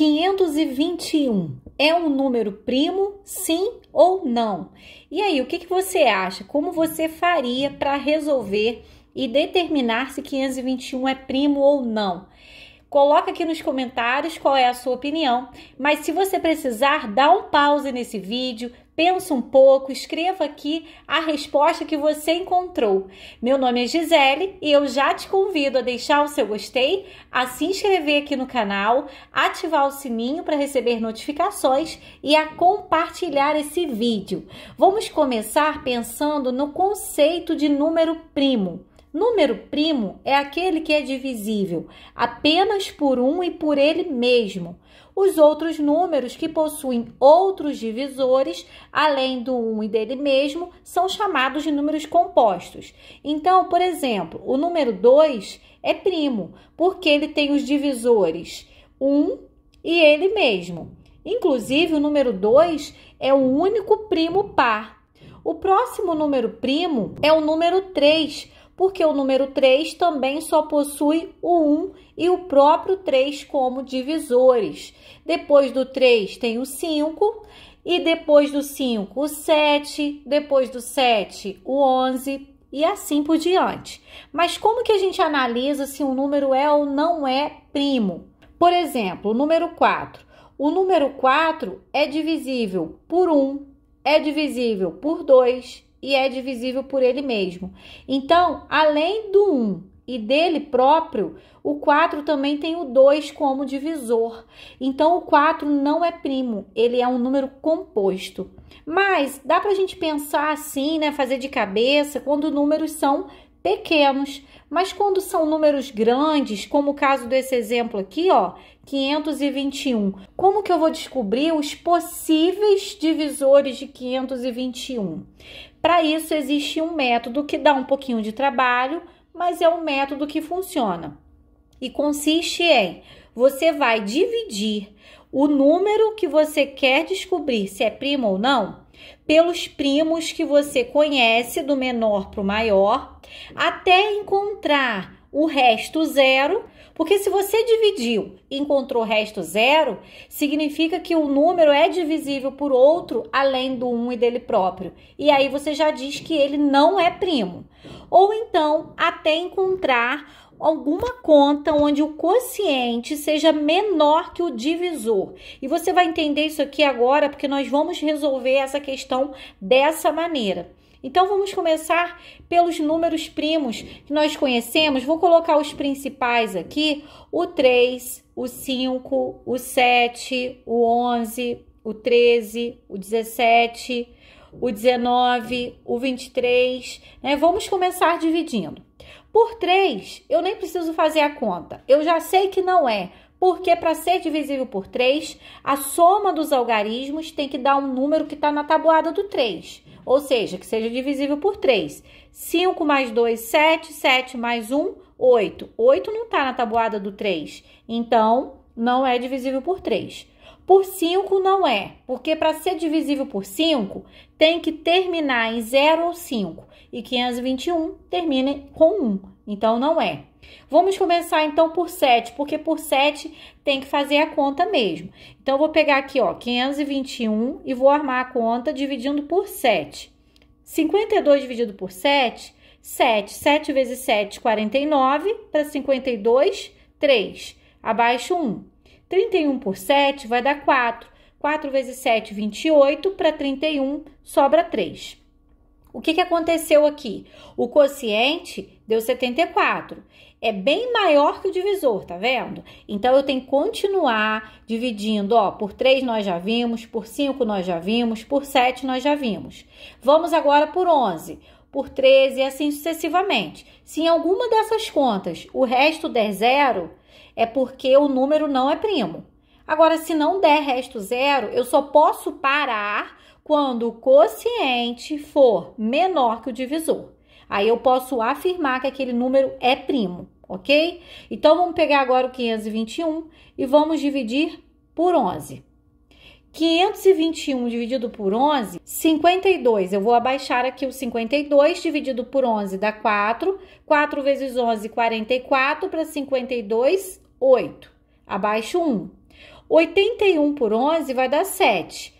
521 é um número primo, sim ou não? E aí, o que, que você acha? Como você faria para resolver e determinar se 521 é primo ou não? Coloca aqui nos comentários qual é a sua opinião, mas se você precisar, dá um pause nesse vídeo, pensa um pouco, escreva aqui a resposta que você encontrou. Meu nome é Gisele e eu já te convido a deixar o seu gostei, a se inscrever aqui no canal, ativar o sininho para receber notificações e a compartilhar esse vídeo. Vamos começar pensando no conceito de número primo. Número primo é aquele que é divisível apenas por um e por ele mesmo. Os outros números que possuem outros divisores, além do um e dele mesmo, são chamados de números compostos. Então, por exemplo, o número 2 é primo, porque ele tem os divisores 1 um e ele mesmo. Inclusive, o número 2 é o único primo par. O próximo número primo é o número 3 porque o número 3 também só possui o 1 e o próprio 3 como divisores. Depois do 3 tem o 5 e depois do 5 o 7, depois do 7 o 11 e assim por diante. Mas como que a gente analisa se um número é ou não é primo? Por exemplo, o número 4. O número 4 é divisível por 1, é divisível por 2, e é divisível por ele mesmo. Então, além do 1 e dele próprio, o 4 também tem o 2 como divisor. Então, o 4 não é primo, ele é um número composto. Mas dá para a gente pensar assim, né? Fazer de cabeça quando números são pequenos, mas quando são números grandes, como o caso desse exemplo aqui, ó, 521, como que eu vou descobrir os possíveis divisores de 521? Para isso existe um método que dá um pouquinho de trabalho, mas é um método que funciona. E consiste em você vai dividir o número que você quer descobrir se é primo ou não pelos primos que você conhece, do menor para o maior, até encontrar o resto zero, porque se você dividiu e encontrou o resto zero, significa que o número é divisível por outro além do um e dele próprio. E aí você já diz que ele não é primo. Ou então, até encontrar alguma conta onde o quociente seja menor que o divisor. E você vai entender isso aqui agora, porque nós vamos resolver essa questão dessa maneira. Então, vamos começar pelos números primos que nós conhecemos. Vou colocar os principais aqui: o 3, o 5, o 7, o 11, o 13, o 17, o 19, o 23. Né? Vamos começar dividindo. Por 3, eu nem preciso fazer a conta. Eu já sei que não é, porque para ser divisível por 3, a soma dos algarismos tem que dar um número que está na tabuada do 3, ou seja, que seja divisível por 3. 5 mais 2, 7, 7 mais 1, 8. 8 não está na tabuada do 3, então não é divisível por 3. Por 5 não é, porque para ser divisível por 5 tem que terminar em 0 ou 5 e 521 termina com 1. Então, não é. Vamos começar então por 7, porque por 7 tem que fazer a conta mesmo. Então, eu vou pegar aqui, ó, 521 e vou armar a conta dividindo por 7. 52 dividido por 7, 7. 7 vezes 7, 49. Para 52, 3. Abaixo, 1. 31 por 7 vai dar 4. 4 vezes 7, 28. Para 31, sobra 3. 3. O que, que aconteceu aqui? O quociente deu 74. É bem maior que o divisor, tá vendo? Então, eu tenho que continuar dividindo, ó, por 3 nós já vimos, por 5 nós já vimos, por 7 nós já vimos. Vamos agora por 11 por 13 e assim sucessivamente. Se em alguma dessas contas o resto der zero, é porque o número não é primo. Agora, se não der resto zero, eu só posso parar quando o quociente for menor que o divisor. Aí eu posso afirmar que aquele número é primo, ok? Então vamos pegar agora o 521 e vamos dividir por 11. 521 dividido por 11, 52. Eu vou abaixar aqui o 52 dividido por 11 dá 4. 4 vezes 11, 44. Para 52, 8. Abaixo 1. 81 por 11 vai dar 7. 7.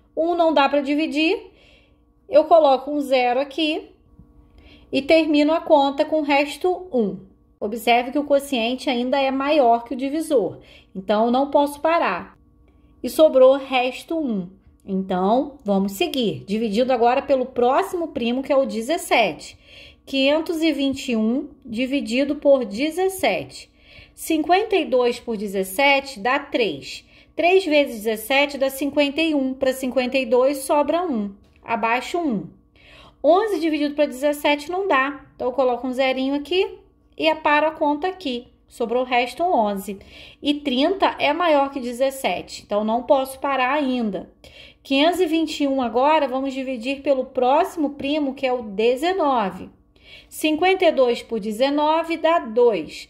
Um não dá para dividir, eu coloco um zero aqui e termino a conta com o resto 1. Um. Observe que o quociente ainda é maior que o divisor, então eu não posso parar. E sobrou resto 1. Um. Então, vamos seguir, dividindo agora pelo próximo primo, que é o 17. 521 dividido por 17. 52 por 17 dá 3. 3 vezes 17 dá 51. Para 52, sobra 1. Abaixo 1. 11 dividido para 17 não dá. Então, eu coloco um zerinho aqui e aparo a conta aqui. Sobrou o resto 11. E 30 é maior que 17, então não posso parar ainda. 521 agora, vamos dividir pelo próximo primo, que é o 19. 52 por 19 dá 2.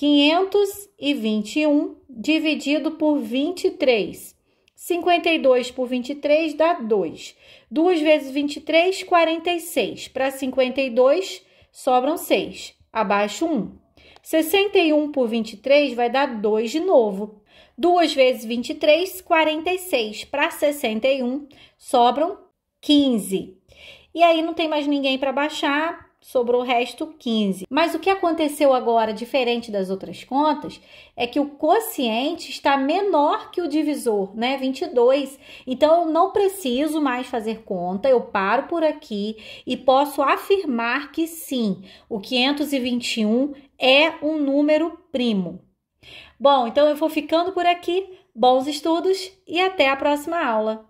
521 dividido por 23. 52 por 23 dá 2. 2 vezes 23, 46. Para 52, sobram 6. Abaixo 1. 61 por 23 vai dar 2 de novo. 2 vezes 23, 46. Para 61, sobram 15. E aí não tem mais ninguém para baixar, sobrou o resto 15. Mas o que aconteceu agora, diferente das outras contas, é que o quociente está menor que o divisor, né? 22. Então eu não preciso mais fazer conta, eu paro por aqui e posso afirmar que sim, o 521 é um número primo. Bom, então eu vou ficando por aqui. Bons estudos e até a próxima aula!